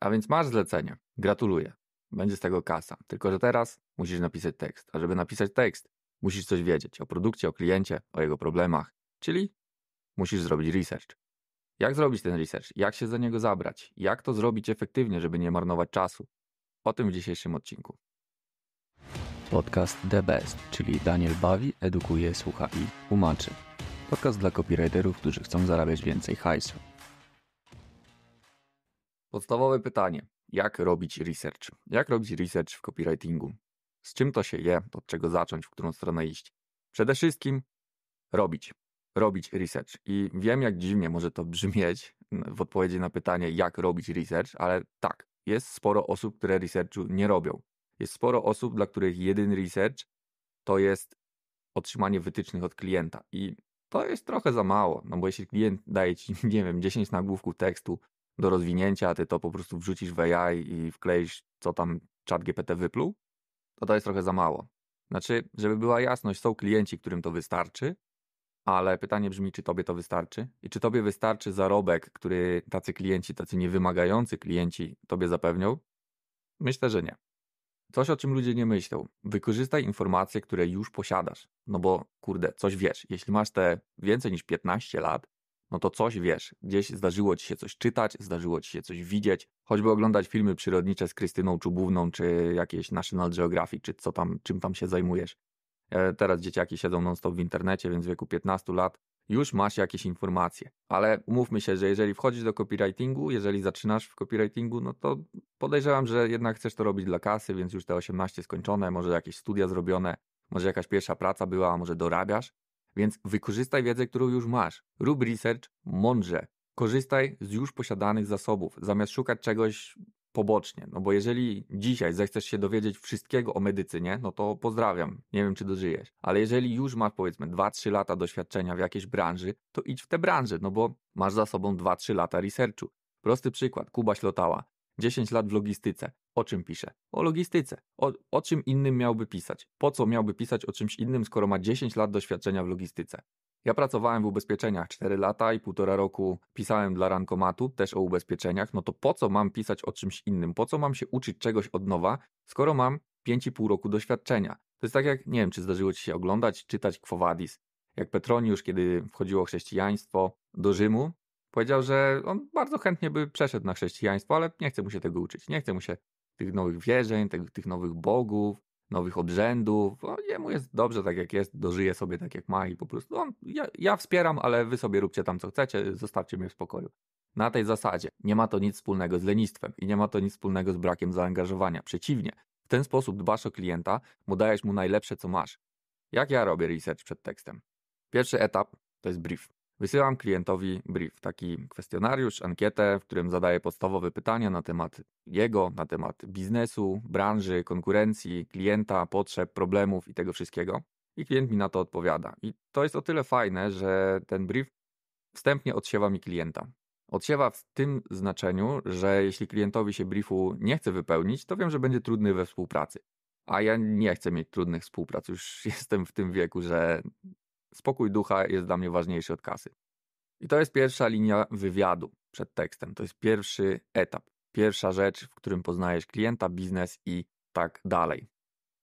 A więc masz zlecenie. Gratuluję. Będzie z tego kasa. Tylko, że teraz musisz napisać tekst. A żeby napisać tekst, musisz coś wiedzieć o produkcie, o kliencie, o jego problemach. Czyli musisz zrobić research. Jak zrobić ten research? Jak się za niego zabrać? Jak to zrobić efektywnie, żeby nie marnować czasu? O tym w dzisiejszym odcinku. Podcast The Best, czyli Daniel bawi, edukuje, słucha i tłumaczy. Podcast dla copywriterów, którzy chcą zarabiać więcej hajsu. Podstawowe pytanie: jak robić research? Jak robić research w copywritingu? Z czym to się je? Od czego zacząć? W którą stronę iść? Przede wszystkim robić. Robić research. I wiem, jak dziwnie może to brzmieć w odpowiedzi na pytanie, jak robić research, ale tak, jest sporo osób, które researchu nie robią. Jest sporo osób, dla których jedyny research to jest otrzymanie wytycznych od klienta. I to jest trochę za mało, no bo jeśli klient daje ci, nie wiem, 10 nagłówków tekstu, do rozwinięcia, ty to po prostu wrzucisz w AI i wkleisz, co tam czat GPT wypluł, to to jest trochę za mało. Znaczy, żeby była jasność, są klienci, którym to wystarczy, ale pytanie brzmi, czy tobie to wystarczy? I czy tobie wystarczy zarobek, który tacy klienci, tacy niewymagający klienci tobie zapewnią? Myślę, że nie. Coś, o czym ludzie nie myślą. Wykorzystaj informacje, które już posiadasz. No bo, kurde, coś wiesz. Jeśli masz te więcej niż 15 lat, no to coś wiesz. Gdzieś zdarzyło ci się coś czytać, zdarzyło ci się coś widzieć, choćby oglądać filmy przyrodnicze z Krystyną Czubówną, czy jakieś National Geographic, czy co tam, czym tam się zajmujesz. E, teraz dzieciaki siedzą non-stop w internecie, więc w wieku 15 lat już masz jakieś informacje. Ale umówmy się, że jeżeli wchodzisz do copywritingu, jeżeli zaczynasz w copywritingu, no to podejrzewam, że jednak chcesz to robić dla kasy, więc już te 18 skończone, może jakieś studia zrobione, może jakaś pierwsza praca była, a może dorabiasz. Więc wykorzystaj wiedzę, którą już masz. Rób research mądrze. Korzystaj z już posiadanych zasobów, zamiast szukać czegoś pobocznie. No bo jeżeli dzisiaj zechcesz się dowiedzieć wszystkiego o medycynie, no to pozdrawiam, nie wiem czy dożyjesz. Ale jeżeli już masz powiedzmy 2-3 lata doświadczenia w jakiejś branży, to idź w tę branżę, no bo masz za sobą 2-3 lata researchu. Prosty przykład, Kuba Ślotała, 10 lat w logistyce o czym pisze? O logistyce. O, o, czym innym miałby pisać? Po co miałby pisać o czymś innym, skoro ma 10 lat doświadczenia w logistyce? Ja pracowałem w ubezpieczeniach 4 lata i półtora roku pisałem dla Rankomatu też o ubezpieczeniach. No to po co mam pisać o czymś innym? Po co mam się uczyć czegoś od nowa, skoro mam 5,5 roku doświadczenia? To jest tak jak, nie wiem, czy zdarzyło Ci się oglądać, czytać Kwowadis. Jak Petroniusz, kiedy wchodziło chrześcijaństwo do Rzymu, powiedział, że on bardzo chętnie by przeszedł na chrześcijaństwo, ale nie chce mu się tego uczyć, nie chce mu się tych nowych wierzeń, tych, tych nowych bogów, nowych obrzędów. O, no, jemu jest dobrze tak jak jest, dożyje sobie tak jak ma i po prostu on, ja, ja wspieram, ale wy sobie róbcie tam co chcecie, zostawcie mnie w spokoju. Na tej zasadzie nie ma to nic wspólnego z lenistwem i nie ma to nic wspólnego z brakiem zaangażowania. Przeciwnie, w ten sposób dbasz o klienta, bo dajesz mu najlepsze co masz. Jak ja robię research przed tekstem? Pierwszy etap to jest brief. Wysyłam klientowi brief, taki kwestionariusz, ankietę, w którym zadaję podstawowe pytania na temat jego, na temat biznesu, branży, konkurencji, klienta, potrzeb, problemów i tego wszystkiego. I klient mi na to odpowiada. I to jest o tyle fajne, że ten brief wstępnie odsiewa mi klienta. Odsiewa w tym znaczeniu, że jeśli klientowi się briefu nie chce wypełnić, to wiem, że będzie trudny we współpracy. A ja nie chcę mieć trudnych współprac, już jestem w tym wieku, że Spokój ducha jest dla mnie ważniejszy od kasy. I to jest pierwsza linia wywiadu przed tekstem. To jest pierwszy etap, pierwsza rzecz, w którym poznajesz klienta, biznes i tak dalej.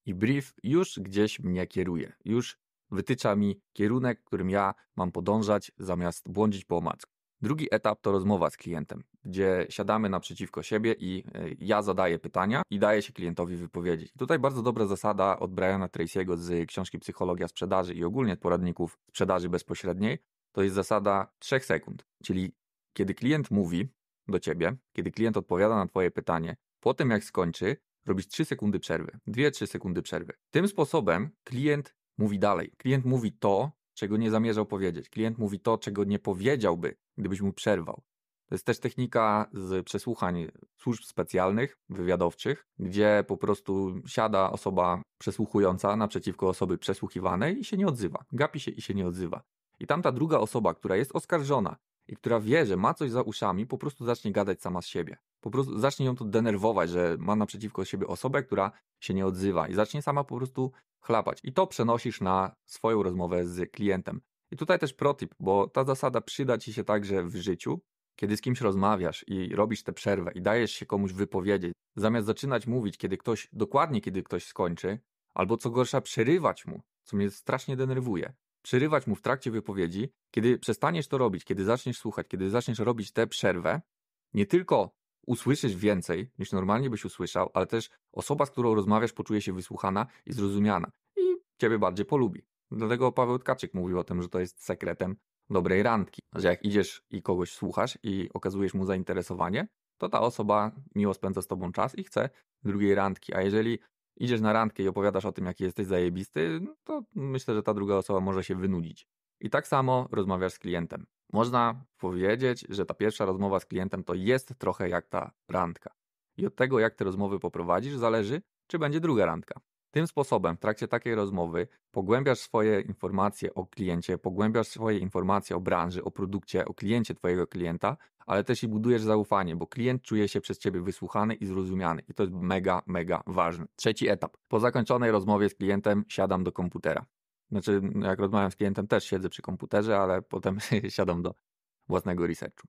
I brief już gdzieś mnie kieruje, już wytycza mi kierunek, którym ja mam podążać, zamiast błądzić po omacku. Drugi etap to rozmowa z klientem gdzie siadamy naprzeciwko siebie i e, ja zadaję pytania i daję się klientowi wypowiedzieć. Tutaj bardzo dobra zasada od Briana Tracy'ego z książki Psychologia Sprzedaży i ogólnie poradników sprzedaży bezpośredniej, to jest zasada 3 sekund. Czyli kiedy klient mówi do ciebie, kiedy klient odpowiada na twoje pytanie, po tym jak skończy, robisz 3 sekundy przerwy, 2-3 sekundy przerwy. Tym sposobem klient mówi dalej. Klient mówi to, czego nie zamierzał powiedzieć. Klient mówi to, czego nie powiedziałby, gdybyś mu przerwał. To jest też technika z przesłuchań służb specjalnych, wywiadowczych, gdzie po prostu siada osoba przesłuchująca naprzeciwko osoby przesłuchiwanej i się nie odzywa. Gapi się i się nie odzywa. I tamta druga osoba, która jest oskarżona i która wie, że ma coś za uszami, po prostu zacznie gadać sama z siebie. Po prostu zacznie ją to denerwować, że ma naprzeciwko siebie osobę, która się nie odzywa i zacznie sama po prostu chlapać. I to przenosisz na swoją rozmowę z klientem. I tutaj też protip, bo ta zasada przyda Ci się także w życiu, kiedy z kimś rozmawiasz i robisz tę przerwę i dajesz się komuś wypowiedzieć, zamiast zaczynać mówić, kiedy ktoś, dokładnie kiedy ktoś skończy, albo co gorsza, przerywać mu, co mnie strasznie denerwuje, przerywać mu w trakcie wypowiedzi, kiedy przestaniesz to robić, kiedy zaczniesz słuchać, kiedy zaczniesz robić tę przerwę, nie tylko usłyszysz więcej niż normalnie byś usłyszał, ale też osoba, z którą rozmawiasz, poczuje się wysłuchana i zrozumiana i ciebie bardziej polubi. Dlatego Paweł Tkaczyk mówił o tym, że to jest sekretem dobrej randki. Że znaczy, jak idziesz i kogoś słuchasz i okazujesz mu zainteresowanie, to ta osoba miło spędza z tobą czas i chce drugiej randki. A jeżeli idziesz na randkę i opowiadasz o tym, jaki jesteś zajebisty, no to myślę, że ta druga osoba może się wynudzić. I tak samo rozmawiasz z klientem. Można powiedzieć, że ta pierwsza rozmowa z klientem to jest trochę jak ta randka. I od tego, jak te rozmowy poprowadzisz, zależy, czy będzie druga randka. Tym sposobem w trakcie takiej rozmowy pogłębiasz swoje informacje o kliencie, pogłębiasz swoje informacje o branży, o produkcie, o kliencie Twojego klienta, ale też i budujesz zaufanie, bo klient czuje się przez Ciebie wysłuchany i zrozumiany. I to jest mega, mega ważne. Trzeci etap. Po zakończonej rozmowie z klientem siadam do komputera. Znaczy, jak rozmawiam z klientem, też siedzę przy komputerze, ale potem siadam do własnego researchu.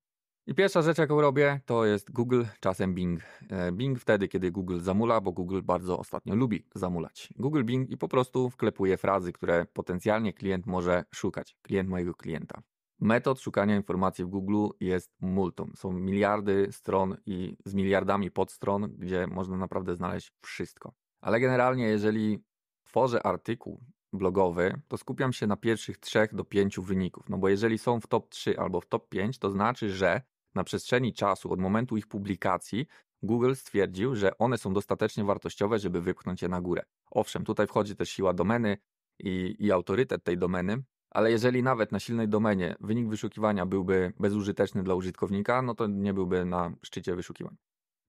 I pierwsza rzecz, jaką robię, to jest Google, czasem Bing. E, Bing wtedy, kiedy Google zamula, bo Google bardzo ostatnio lubi zamulać. Google Bing i po prostu wklepuje frazy, które potencjalnie klient może szukać, klient mojego klienta. Metod szukania informacji w Google jest multum. Są miliardy stron i z miliardami podstron, gdzie można naprawdę znaleźć wszystko. Ale generalnie, jeżeli tworzę artykuł blogowy, to skupiam się na pierwszych trzech do pięciu wyników. No bo jeżeli są w top 3 albo w top 5, to znaczy, że na przestrzeni czasu od momentu ich publikacji Google stwierdził, że one są dostatecznie wartościowe, żeby wypchnąć je na górę. Owszem, tutaj wchodzi też siła domeny i, i autorytet tej domeny, ale jeżeli nawet na silnej domenie wynik wyszukiwania byłby bezużyteczny dla użytkownika, no to nie byłby na szczycie wyszukiwań.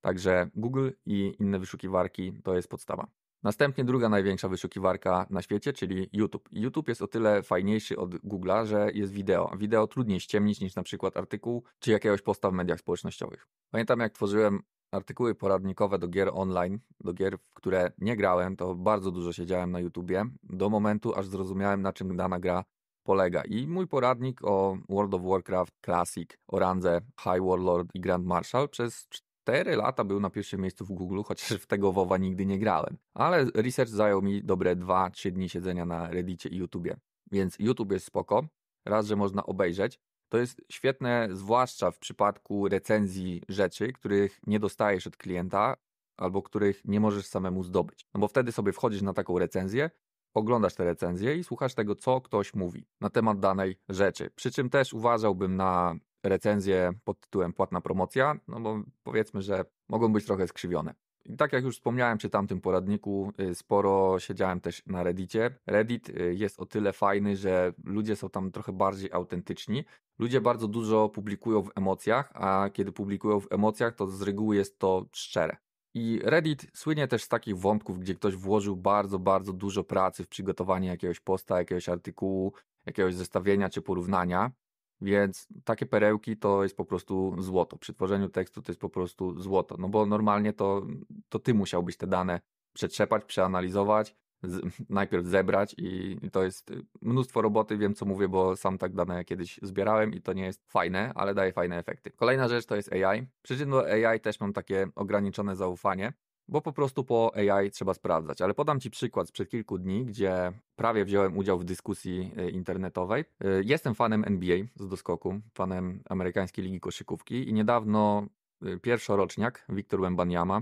Także Google i inne wyszukiwarki to jest podstawa. Następnie druga największa wyszukiwarka na świecie, czyli YouTube. YouTube jest o tyle fajniejszy od Google'a, że jest wideo. Wideo trudniej ściemnić niż na przykład artykuł czy jakiegoś posta w mediach społecznościowych. Pamiętam jak tworzyłem artykuły poradnikowe do gier online, do gier, w które nie grałem, to bardzo dużo siedziałem na YouTubie, do momentu aż zrozumiałem na czym dana gra polega. I mój poradnik o World of Warcraft Classic, randze High Warlord i Grand Marshal przez 4 lata był na pierwszym miejscu w Google, chociaż w tego WoWa nigdy nie grałem. Ale research zajął mi dobre 2-3 dni siedzenia na Reddicie i YouTubie. Więc YouTube jest spoko, raz, że można obejrzeć. To jest świetne, zwłaszcza w przypadku recenzji rzeczy, których nie dostajesz od klienta albo których nie możesz samemu zdobyć. No bo wtedy sobie wchodzisz na taką recenzję, oglądasz te recenzje i słuchasz tego, co ktoś mówi na temat danej rzeczy. Przy czym też uważałbym na recenzje pod tytułem płatna promocja, no bo powiedzmy, że mogą być trochę skrzywione. I tak jak już wspomniałem przy tamtym poradniku, y, sporo siedziałem też na Reddicie. Reddit y, jest o tyle fajny, że ludzie są tam trochę bardziej autentyczni. Ludzie bardzo dużo publikują w emocjach, a kiedy publikują w emocjach, to z reguły jest to szczere. I Reddit słynie też z takich wątków, gdzie ktoś włożył bardzo, bardzo dużo pracy w przygotowanie jakiegoś posta, jakiegoś artykułu, jakiegoś zestawienia czy porównania. Więc takie perełki to jest po prostu złoto. Przy tworzeniu tekstu to jest po prostu złoto. No bo normalnie to, to ty musiałbyś te dane przetrzepać, przeanalizować, z, najpierw zebrać i, i, to jest mnóstwo roboty, wiem co mówię, bo sam tak dane kiedyś zbierałem i to nie jest fajne, ale daje fajne efekty. Kolejna rzecz to jest AI. Przy do AI też mam takie ograniczone zaufanie, bo po prostu po AI trzeba sprawdzać. Ale podam Ci przykład sprzed kilku dni, gdzie prawie wziąłem udział w dyskusji e, internetowej. E, jestem fanem NBA z doskoku, fanem amerykańskiej ligi koszykówki i niedawno e, pierwszoroczniak Wiktor Wembanyama,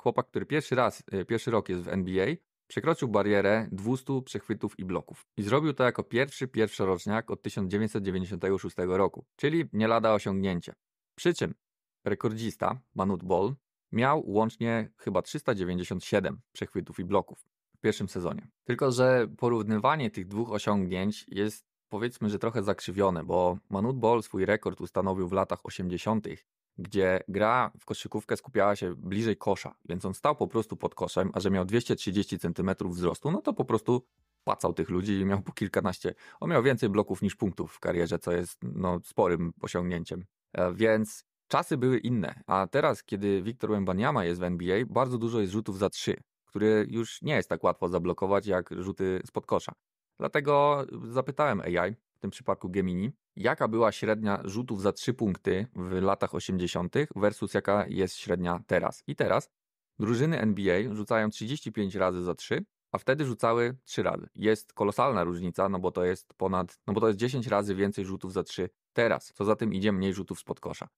chłopak, który pierwszy raz, pierwszy rok jest w NBA, przekroczył barierę 200 przechwytów i bloków. I zrobił to jako pierwszy pierwszoroczniak od 1996 roku, czyli nie lada osiągnięcie. Przy czym rekordzista Manut Ball Miał łącznie chyba 397 przechwytów i bloków w pierwszym sezonie. Tylko, że porównywanie tych dwóch osiągnięć jest powiedzmy, że trochę zakrzywione, bo Manut Ball swój rekord ustanowił w latach 80., gdzie gra w koszykówkę skupiała się bliżej kosza, więc on stał po prostu pod koszem, a że miał 230 cm wzrostu, no to po prostu pacał tych ludzi i miał po kilkanaście. On miał więcej bloków niż punktów w karierze, co jest no, sporym osiągnięciem. E, więc Czasy były inne, a teraz, kiedy Wiktor Wembaniama jest w NBA, bardzo dużo jest rzutów za trzy, które już nie jest tak łatwo zablokować jak rzuty spod kosza. Dlatego zapytałem AI, w tym przypadku Gemini, jaka była średnia rzutów za trzy punkty w latach 80. versus jaka jest średnia teraz. I teraz drużyny NBA rzucają 35 razy za trzy, a wtedy rzucały 3 razy. Jest kolosalna różnica, no bo to jest ponad, no bo to jest 10 razy więcej rzutów za 3 teraz. Co za tym idzie mniej rzutów spod kosza.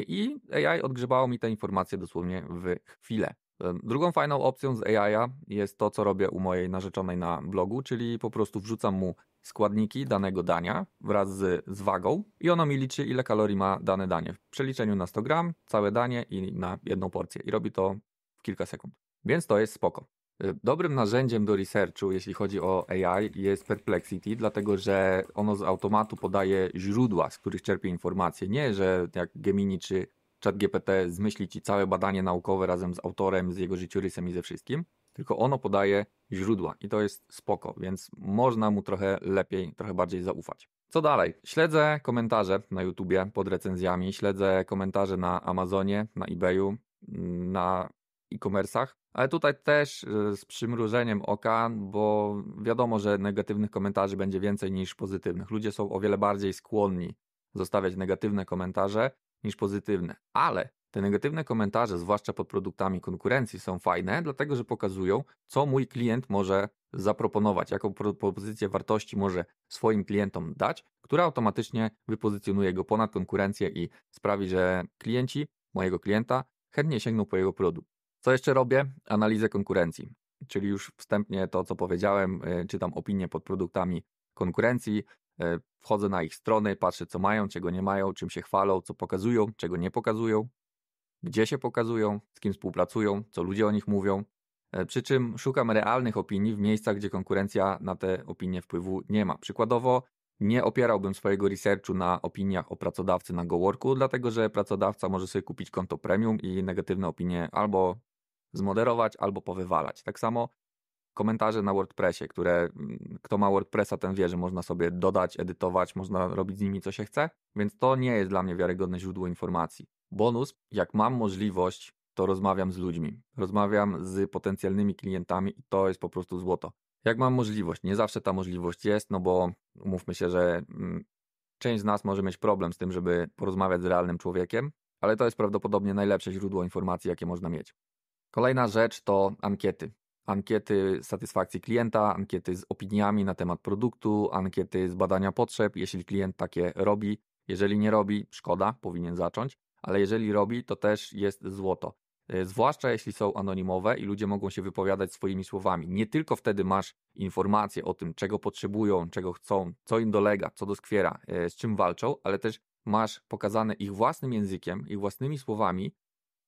I AI odgrzebało mi te informacje dosłownie w chwilę. Drugą fajną opcją z AI jest to, co robię u mojej narzeczonej na blogu, czyli po prostu wrzucam mu składniki danego dania wraz z, z wagą i ono mi liczy, ile kalorii ma dane danie. W przeliczeniu na 100 gram, całe danie i na jedną porcję. I robi to w kilka sekund. Więc to jest spoko. Dobrym narzędziem do researchu, jeśli chodzi o AI, jest Perplexity, dlatego że ono z automatu podaje źródła, z których czerpie informacje. Nie, że jak Gemini czy ChatGPT zmyśli ci całe badanie naukowe razem z autorem, z jego życiorysem i ze wszystkim, tylko ono podaje źródła i to jest spoko, więc można mu trochę lepiej, trochę bardziej zaufać. Co dalej? Śledzę komentarze na YouTubie pod recenzjami, śledzę komentarze na Amazonie, na eBayu, na e-commerce'ach. Ale tutaj też y, z przymrużeniem oka, bo wiadomo, że negatywnych komentarzy będzie więcej niż pozytywnych. Ludzie są o wiele bardziej skłonni zostawiać negatywne komentarze niż pozytywne. Ale te negatywne komentarze, zwłaszcza pod produktami konkurencji, są fajne, dlatego że pokazują, co mój klient może zaproponować, jaką propozycję wartości może swoim klientom dać, która automatycznie wypozycjonuje go ponad konkurencję i sprawi, że klienci mojego klienta chętnie sięgną po jego produkt. Co jeszcze robię? Analizę konkurencji, czyli już wstępnie to, co powiedziałem, e, czytam opinie pod produktami konkurencji, e, wchodzę na ich strony, patrzę, co mają, czego nie mają, czym się chwalą, co pokazują, czego nie pokazują, gdzie się pokazują, z kim współpracują, co ludzie o nich mówią. E, przy czym szukam realnych opinii w miejscach, gdzie konkurencja na te opinie wpływu nie ma. Przykładowo, nie opierałbym swojego researchu na opiniach o pracodawcy na Goworku, dlatego że pracodawca może sobie kupić konto premium i negatywne opinie albo zmoderować albo powywalać. Tak samo komentarze na WordPressie, które mm, kto ma WordPressa, ten wie, że można sobie dodać, edytować, można robić z nimi co się chce, więc to nie jest dla mnie wiarygodne źródło informacji. Bonus, jak mam możliwość, to rozmawiam z ludźmi, rozmawiam z potencjalnymi klientami i to jest po prostu złoto. Jak mam możliwość, nie zawsze ta możliwość jest, no bo umówmy się, że mm, część z nas może mieć problem z tym, żeby porozmawiać z realnym człowiekiem, ale to jest prawdopodobnie najlepsze źródło informacji, jakie można mieć. Kolejna rzecz to ankiety. Ankiety satysfakcji klienta, ankiety z opiniami na temat produktu, ankiety z badania potrzeb, jeśli klient takie robi. Jeżeli nie robi, szkoda, powinien zacząć, ale jeżeli robi, to też jest złoto. E, zwłaszcza jeśli są anonimowe i ludzie mogą się wypowiadać swoimi słowami. Nie tylko wtedy masz informacje o tym, czego potrzebują, czego chcą, co im dolega, co doskwiera, e, z czym walczą, ale też masz pokazane ich własnym językiem, ich własnymi słowami,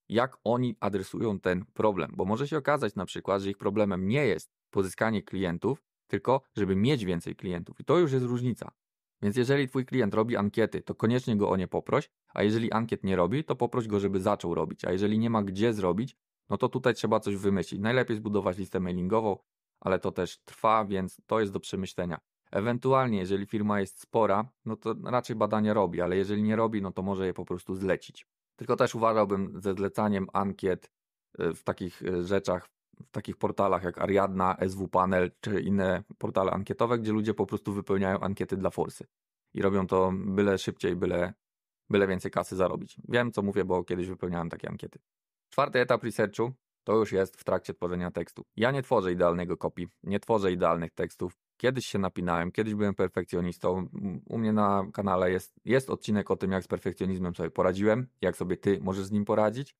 jak oni adresują ten problem, bo może się okazać na przykład, że ich problemem nie jest pozyskanie klientów, tylko żeby mieć więcej klientów. I to już jest różnica. Więc jeżeli twój klient robi ankiety, to koniecznie go o nie poproś, a jeżeli ankiet nie robi, to poproś go, żeby zaczął robić. A jeżeli nie ma gdzie zrobić, no to tutaj trzeba coś wymyślić. Najlepiej zbudować listę mailingową, ale to też trwa, więc to jest do przemyślenia. Ewentualnie, jeżeli firma jest spora, no to raczej badania robi, ale jeżeli nie robi, no to może je po prostu zlecić. Tylko też uważałbym ze zlecaniem ankiet e, w takich e, rzeczach, w takich portalach jak Ariadna, SW Panel czy inne portale ankietowe, gdzie ludzie po prostu wypełniają ankiety dla forsy. I robią to byle szybciej, byle, byle więcej kasy zarobić. Wiem, co mówię, bo kiedyś wypełniałem takie ankiety. Czwarty etap researchu to już jest w trakcie tworzenia tekstu. Ja nie tworzę idealnego kopii, nie tworzę idealnych tekstów. Kiedyś się napinałem, kiedyś byłem perfekcjonistą. U mnie na kanale jest, jest odcinek o tym, jak z perfekcjonizmem sobie poradziłem, jak sobie ty możesz z nim poradzić.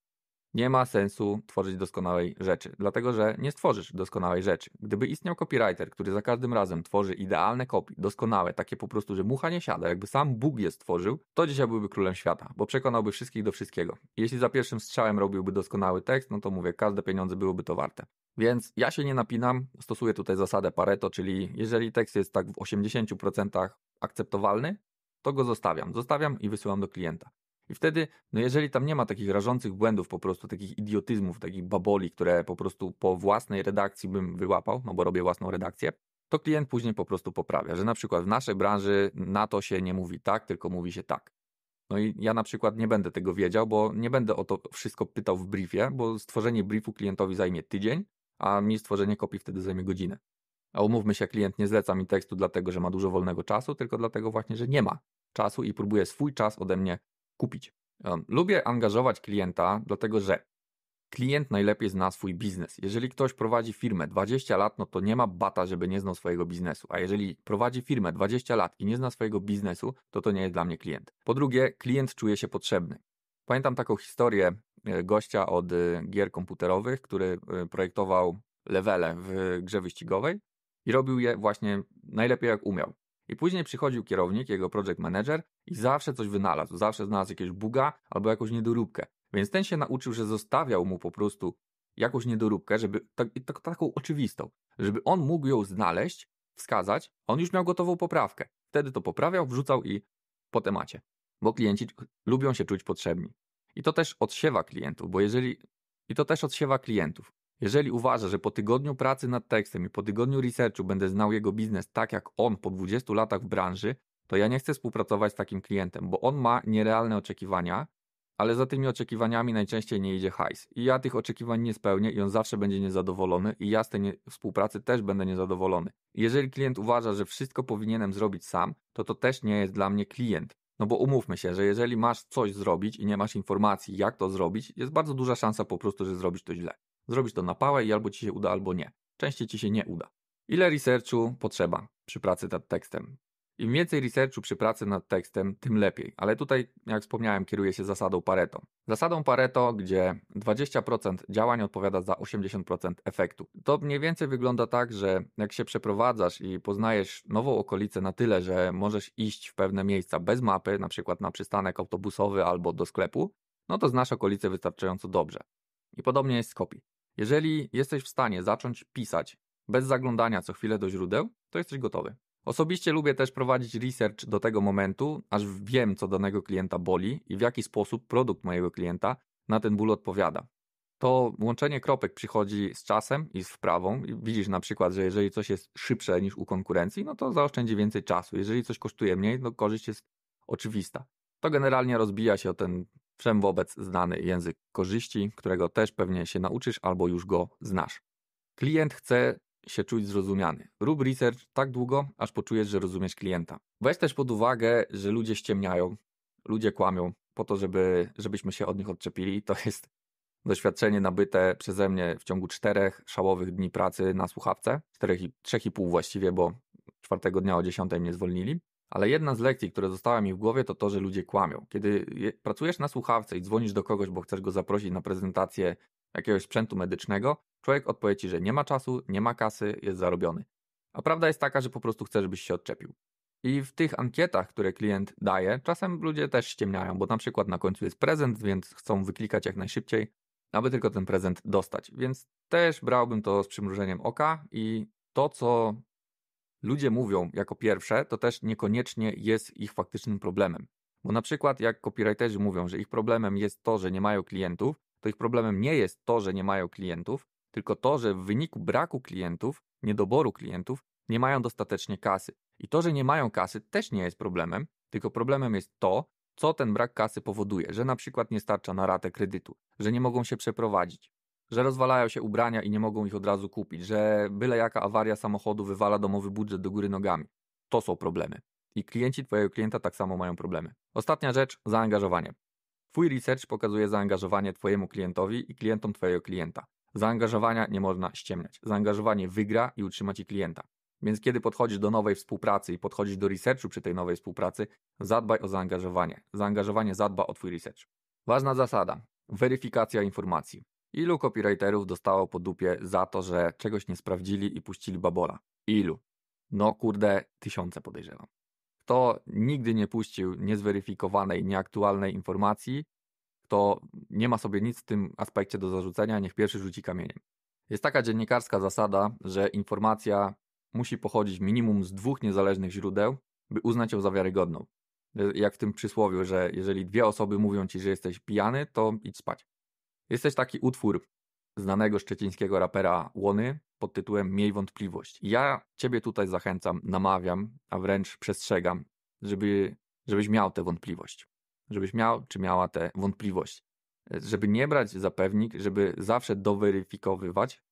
Nie ma sensu tworzyć doskonałej rzeczy, dlatego że nie stworzysz doskonałej rzeczy. Gdyby istniał copywriter, który za każdym razem tworzy idealne kopie, doskonałe, takie po prostu, że mucha nie siada, jakby sam Bóg je stworzył, to dzisiaj byłby królem świata, bo przekonałby wszystkich do wszystkiego. Jeśli za pierwszym strzałem robiłby doskonały tekst, no to mówię, każde pieniądze byłyby to warte. Więc ja się nie napinam, stosuję tutaj zasadę Pareto, czyli jeżeli tekst jest tak w 80% akceptowalny, to go zostawiam. Zostawiam i wysyłam do klienta. I wtedy, no jeżeli tam nie ma takich rażących błędów, po prostu takich idiotyzmów, takich baboli, które po prostu po własnej redakcji bym wyłapał, no bo robię własną redakcję, to klient później po prostu poprawia, że na przykład w naszej branży na to się nie mówi tak, tylko mówi się tak. No i ja na przykład nie będę tego wiedział, bo nie będę o to wszystko pytał w briefie, bo stworzenie briefu klientowi zajmie tydzień, a mi stworzenie kopii wtedy zajmie godzinę. A umówmy się, klient nie zleca mi tekstu dlatego, że ma dużo wolnego czasu, tylko dlatego właśnie, że nie ma czasu i próbuje swój czas ode mnie kupić. Lubię angażować klienta, dlatego że klient najlepiej zna swój biznes. Jeżeli ktoś prowadzi firmę 20 lat, no to nie ma bata, żeby nie znał swojego biznesu. A jeżeli prowadzi firmę 20 lat i nie zna swojego biznesu, to to nie jest dla mnie klient. Po drugie, klient czuje się potrzebny. Pamiętam taką historię e, gościa od e, gier komputerowych, który e, projektował levele w grze wyścigowej i robił je właśnie najlepiej jak umiał. I później przychodził kierownik, jego project manager i zawsze coś wynalazł, zawsze znalazł jakiegoś buga albo jakąś niedoróbkę. Więc ten się nauczył, że zostawiał mu po prostu jakąś niedoróbkę, żeby tak, taką oczywistą, żeby on mógł ją znaleźć, wskazać, on już miał gotową poprawkę. Wtedy to poprawiał, wrzucał i po temacie. Bo klienci lubią się czuć potrzebni. I to też odsiewa klientów, bo jeżeli i to też odsiewa klientów, jeżeli uważa, że po tygodniu pracy nad tekstem i po tygodniu researchu będę znał jego biznes tak jak on po 20 latach w branży, to ja nie chcę współpracować z takim klientem, bo on ma nierealne oczekiwania, ale za tymi oczekiwaniami najczęściej nie idzie hajs. I ja tych oczekiwań nie spełnię i on zawsze będzie niezadowolony i ja z tej współpracy też będę niezadowolony. jeżeli klient uważa, że wszystko powinienem zrobić sam, to to też nie jest dla mnie klient. No bo umówmy się, że jeżeli masz coś zrobić i nie masz informacji, jak to zrobić, jest bardzo duża szansa po prostu, że zrobisz to źle. Zrobić to na pałę i albo ci się uda, albo nie. Częściej ci się nie uda. Ile researchu potrzeba przy pracy nad tekstem? Im więcej researchu przy pracy nad tekstem, tym lepiej. Ale tutaj, jak wspomniałem, kieruję się zasadą Pareto. Zasadą Pareto, gdzie 20% działań odpowiada za 80% efektu. To mniej więcej wygląda tak, że jak się przeprowadzasz i poznajesz nową okolicę na tyle, że możesz iść w pewne miejsca bez mapy, na przykład na przystanek autobusowy albo do sklepu, no to znasz okolicę wystarczająco dobrze. I podobnie jest z kopii. Jeżeli jesteś w stanie zacząć pisać bez zaglądania co chwilę do źródeł, to jesteś gotowy. Osobiście lubię też prowadzić research do tego momentu, aż wiem, co danego klienta boli i w jaki sposób produkt mojego klienta na ten ból odpowiada. To łączenie kropek przychodzi z czasem i z wprawą. Widzisz na przykład, że jeżeli coś jest szybsze niż u konkurencji, no to zaoszczędzi więcej czasu. Jeżeli coś kosztuje mniej, no korzyść jest oczywista. To generalnie rozbija się o ten wszem wobec znany język korzyści, którego też pewnie się nauczysz albo już go znasz. Klient chce się czuć zrozumiany. Rób research tak długo, aż poczujesz, że rozumiesz klienta. Weź też pod uwagę, że ludzie ściemniają, ludzie kłamią po to, żeby, żebyśmy się od nich odczepili. To jest doświadczenie nabyte przeze mnie w ciągu czterech szałowych dni pracy na słuchawce, czterech i, trzech i pół właściwie, bo czwartego dnia o dziesiątej mnie zwolnili. Ale jedna z lekcji, które została mi w głowie, to to, że ludzie kłamią. Kiedy pracujesz na słuchawce i dzwonisz do kogoś, bo chcesz go zaprosić na prezentację jakiegoś sprzętu medycznego, człowiek odpowie ci, że nie ma czasu, nie ma kasy, jest zarobiony. A prawda jest taka, że po prostu chcesz, byś się odczepił. I w tych ankietach, które klient daje, czasem ludzie też ściemniają, bo na przykład na końcu jest prezent, więc chcą wyklikać jak najszybciej, aby tylko ten prezent dostać. Więc też brałbym to z przymrużeniem oka i to, co ludzie mówią jako pierwsze, to też niekoniecznie jest ich faktycznym problemem. Bo na przykład jak copywriterzy mówią, że ich problemem jest to, że nie mają klientów, to ich problemem nie jest to, że nie mają klientów, tylko to, że w wyniku braku klientów, niedoboru klientów, nie mają dostatecznie kasy. I to, że nie mają kasy, też nie jest problemem, tylko problemem jest to, co ten brak kasy powoduje, że na przykład nie starcza na ratę kredytu, że nie mogą się przeprowadzić, że rozwalają się ubrania i nie mogą ich od razu kupić, że byle jaka awaria samochodu wywala domowy budżet do góry nogami. To są problemy. I klienci Twojego klienta tak samo mają problemy. Ostatnia rzecz zaangażowanie. Twój research pokazuje zaangażowanie Twojemu klientowi i klientom Twojego klienta. Zaangażowania nie można ściemniać. Zaangażowanie wygra i utrzyma Ci klienta. Więc kiedy podchodzisz do nowej współpracy i podchodzisz do researchu przy tej nowej współpracy, zadbaj o zaangażowanie. Zaangażowanie zadba o Twój research. Ważna zasada. Weryfikacja informacji. Ilu copywriterów dostało po dupie za to, że czegoś nie sprawdzili i puścili babola? Ilu? No kurde, tysiące podejrzewam. Kto nigdy nie puścił niezweryfikowanej, nieaktualnej informacji, kto nie ma sobie nic w tym aspekcie do zarzucenia, niech pierwszy rzuci kamieniem. Jest taka dziennikarska zasada, że informacja musi pochodzić minimum z dwóch niezależnych źródeł, by uznać ją za wiarygodną. Jak w tym przysłowiu, że jeżeli dwie osoby mówią ci, że jesteś pijany, to idź spać. Jest też taki utwór znanego szczecińskiego rapera Łony pod tytułem Miej wątpliwość. Ja Ciebie tutaj zachęcam, namawiam, a wręcz przestrzegam, żeby, żebyś miał tę wątpliwość. Żebyś miał czy miała tę wątpliwość. Żeby nie brać za pewnik, żeby zawsze doweryfikowywać.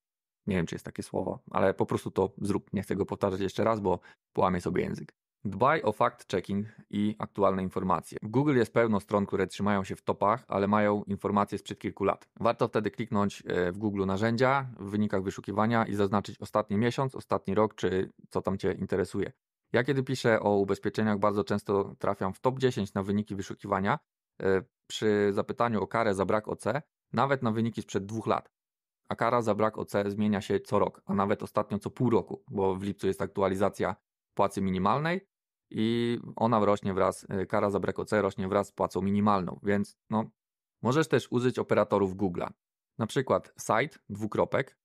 Nie wiem, czy jest takie słowo, ale po prostu to zrób. Nie chcę go powtarzać jeszcze raz, bo połamie sobie język. Dbaj o fact-checking i aktualne informacje. Google jest pełno stron, które trzymają się w topach, ale mają informacje sprzed kilku lat. Warto wtedy kliknąć e, w Google narzędzia w wynikach wyszukiwania i zaznaczyć ostatni miesiąc, ostatni rok, czy co tam Cię interesuje. Ja kiedy piszę o ubezpieczeniach, bardzo często trafiam w top 10 na wyniki wyszukiwania e, przy zapytaniu o karę za brak OC, nawet na wyniki sprzed dwóch lat. A kara za brak OC zmienia się co rok, a nawet ostatnio co pół roku, bo w lipcu jest aktualizacja płacy minimalnej, i ona rośnie wraz, e, kara za brak OC rośnie wraz z płacą minimalną, więc no, możesz też użyć operatorów Google'a. Na przykład site, dwukropek,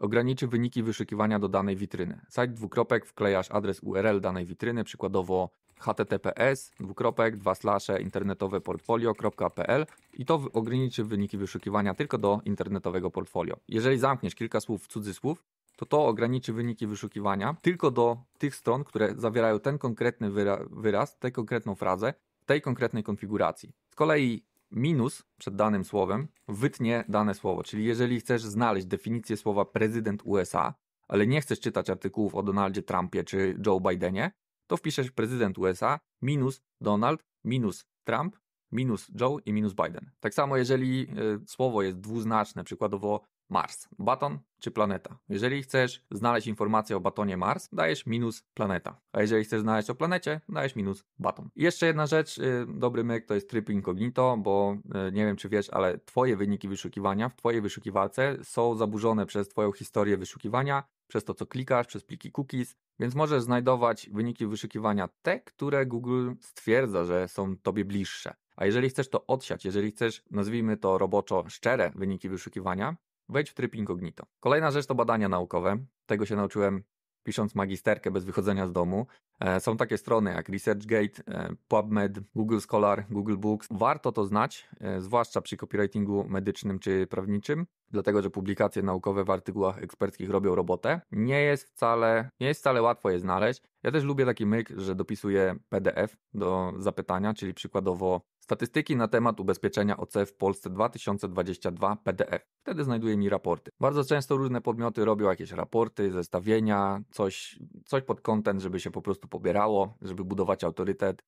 ograniczy wyniki wyszukiwania do danej witryny. Site, dwukropek, wklejasz adres URL danej witryny, przykładowo https, dwukropek, dwa slasze, internetowe portfolio.pl i to ograniczy wyniki wyszukiwania tylko do internetowego portfolio. Jeżeli zamkniesz kilka słów w cudzysłów, to to ograniczy wyniki wyszukiwania tylko do tych stron, które zawierają ten konkretny wyra wyraz, tę konkretną frazę, w tej konkretnej konfiguracji. Z kolei minus przed danym słowem wytnie dane słowo, czyli jeżeli chcesz znaleźć definicję słowa prezydent USA, ale nie chcesz czytać artykułów o Donaldzie Trumpie czy Joe Bidenie, to wpiszesz prezydent USA minus Donald minus Trump minus Joe i minus Biden. Tak samo jeżeli y, słowo jest dwuznaczne, przykładowo Mars. Baton czy planeta? Jeżeli chcesz znaleźć informację o batonie Mars, dajesz minus planeta. A jeżeli chcesz znaleźć o planecie, dajesz minus baton. I jeszcze jedna rzecz, y, dobry myk to jest tryb incognito, bo y, nie wiem czy wiesz, ale twoje wyniki wyszukiwania w twojej wyszukiwarce są zaburzone przez twoją historię wyszukiwania, przez to co klikasz, przez pliki cookies, więc możesz znajdować wyniki wyszukiwania te, które Google stwierdza, że są tobie bliższe. A jeżeli chcesz to odsiać, jeżeli chcesz, nazwijmy to roboczo, szczere wyniki wyszukiwania, Wejdź w tryb incognito. Kolejna rzecz to badania naukowe. Tego się nauczyłem pisząc magisterkę bez wychodzenia z domu. E, są takie strony jak ResearchGate, e, PubMed, Google Scholar, Google Books. Warto to znać, e, zwłaszcza przy copywritingu medycznym czy prawniczym, dlatego że publikacje naukowe w artykułach eksperckich robią robotę. Nie jest wcale, nie jest wcale łatwo je znaleźć. Ja też lubię taki myk, że dopisuję PDF do zapytania, czyli przykładowo Statystyki na temat ubezpieczenia OC w Polsce 2022 PDF. Wtedy znajduję mi raporty. Bardzo często różne podmioty robią jakieś raporty, zestawienia, coś, coś pod kontent, żeby się po prostu pobierało, żeby budować autorytet.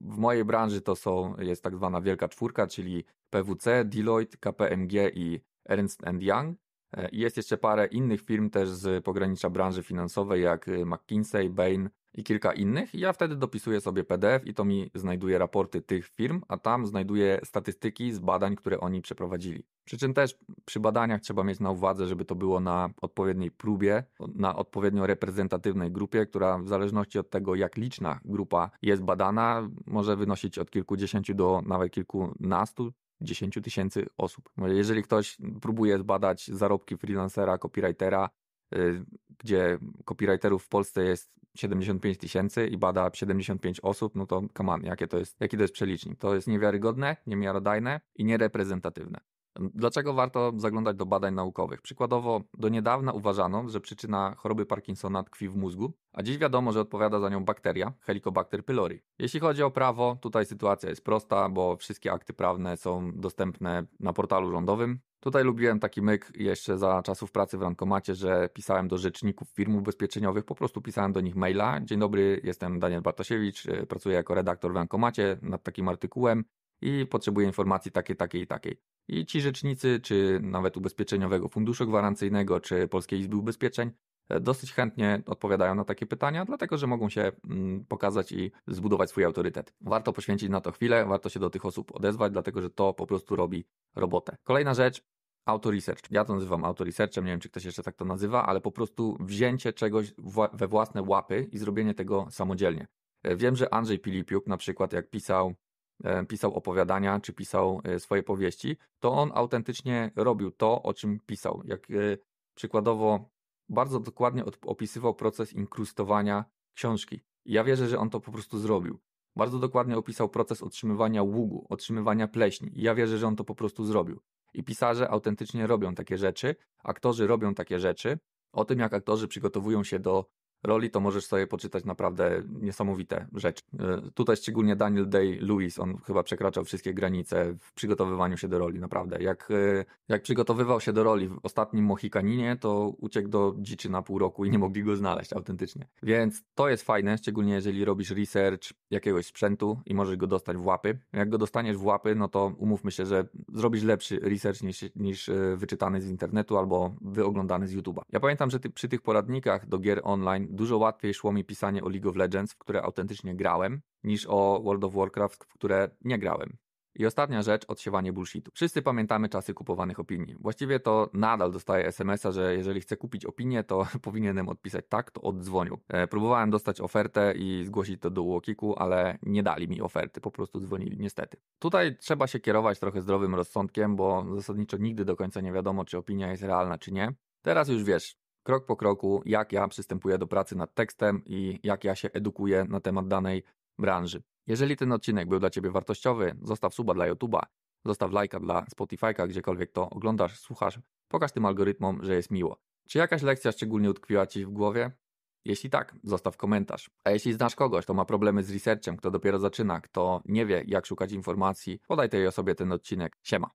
W mojej branży to są, jest tak zwana wielka czwórka, czyli PWC, Deloitte, KPMG i Ernst Young. E, I jest jeszcze parę innych firm też z pogranicza branży finansowej, jak y, McKinsey, Bain, i kilka innych. I ja wtedy dopisuję sobie PDF i to mi znajduje raporty tych firm, a tam znajduje statystyki z badań, które oni przeprowadzili. Przy czym też przy badaniach trzeba mieć na uwadze, żeby to było na odpowiedniej próbie, na odpowiednio reprezentatywnej grupie, która w zależności od tego, jak liczna grupa jest badana, może wynosić od kilkudziesięciu do nawet kilkunastu 10 tysięcy osób. Jeżeli ktoś próbuje zbadać zarobki freelancera, copywritera, y, gdzie copywriterów w Polsce jest 75 tysięcy i bada 75 osób, no to kaman, jakie to jest, jaki to jest przelicznik? To jest niewiarygodne, niemiarodajne i niereprezentatywne. Dlaczego warto zaglądać do badań naukowych? Przykładowo, do niedawna uważano, że przyczyna choroby Parkinsona tkwi w mózgu, a dziś wiadomo, że odpowiada za nią bakteria Helicobacter pylori. Jeśli chodzi o prawo, tutaj sytuacja jest prosta, bo wszystkie akty prawne są dostępne na portalu rządowym. Tutaj lubiłem taki myk jeszcze za czasów pracy w Rankomacie, że pisałem do rzeczników firm ubezpieczeniowych, po prostu pisałem do nich maila. Dzień dobry, jestem Daniel Bartosiewicz, e, pracuję jako redaktor w Rankomacie nad takim artykułem i potrzebuje informacji takiej, takiej i takiej. I ci rzecznicy, czy nawet Ubezpieczeniowego Funduszu Gwarancyjnego, czy Polskiej Izby Ubezpieczeń, e, dosyć chętnie odpowiadają na takie pytania, dlatego że mogą się mm, pokazać i zbudować swój autorytet. Warto poświęcić na to chwilę, warto się do tych osób odezwać, dlatego że to po prostu robi robotę. Kolejna rzecz, Autoresearch. Ja to nazywam autoresearchem, nie wiem czy ktoś jeszcze tak to nazywa, ale po prostu wzięcie czegoś we własne łapy i zrobienie tego samodzielnie. E, wiem, że Andrzej Pilipiuk na przykład jak pisał E, pisał opowiadania czy pisał e, swoje powieści, to on autentycznie robił to, o czym pisał. Jak e, przykładowo bardzo dokładnie opisywał proces inkrustowania książki. ja wierzę, że on to po prostu zrobił. Bardzo dokładnie opisał proces otrzymywania ługu, otrzymywania pleśni. ja wierzę, że on to po prostu zrobił. I pisarze autentycznie robią takie rzeczy, aktorzy robią takie rzeczy. O tym, jak aktorzy przygotowują się do roli, to możesz sobie poczytać naprawdę niesamowite rzeczy. E, tutaj szczególnie Daniel Day-Lewis, on chyba przekraczał wszystkie granice w przygotowywaniu się do roli, naprawdę. Jak, e, jak przygotowywał się do roli w ostatnim Mohikaninie, to uciekł do dziczy na pół roku i nie mogli go znaleźć autentycznie. Więc to jest fajne, szczególnie jeżeli robisz research jakiegoś sprzętu i możesz go dostać w łapy. Jak go dostaniesz w łapy, no to umówmy się, że zrobisz lepszy research niż, niż e, wyczytany z internetu albo wyoglądany z YouTube'a. Ja pamiętam, że ty, przy tych poradnikach do gier online dużo łatwiej szło mi pisanie o League of Legends, w które autentycznie grałem, niż o World of Warcraft, w które nie grałem. I ostatnia rzecz, odsiewanie bullshitu. Wszyscy pamiętamy czasy kupowanych opinii. Właściwie to nadal dostaję SMS-a, że jeżeli chcę kupić opinię, to powinienem odpisać tak, to oddzwonił. E, próbowałem dostać ofertę i zgłosić to do Łokiku, ale nie dali mi oferty, po prostu dzwonili, niestety. Tutaj trzeba się kierować trochę zdrowym rozsądkiem, bo zasadniczo nigdy do końca nie wiadomo, czy opinia jest realna, czy nie. Teraz już wiesz, krok po kroku, jak ja przystępuję do pracy nad tekstem i jak ja się edukuję na temat danej branży. Jeżeli ten odcinek był dla Ciebie wartościowy, zostaw suba dla YouTube'a, zostaw lajka dla Spotify'ka, gdziekolwiek to oglądasz, słuchasz, pokaż tym algorytmom, że jest miło. Czy jakaś lekcja szczególnie utkwiła Ci w głowie? Jeśli tak, zostaw komentarz. A jeśli znasz kogoś, kto ma problemy z researchem, kto dopiero zaczyna, kto nie wie, jak szukać informacji, podaj tej osobie ten odcinek. Siema.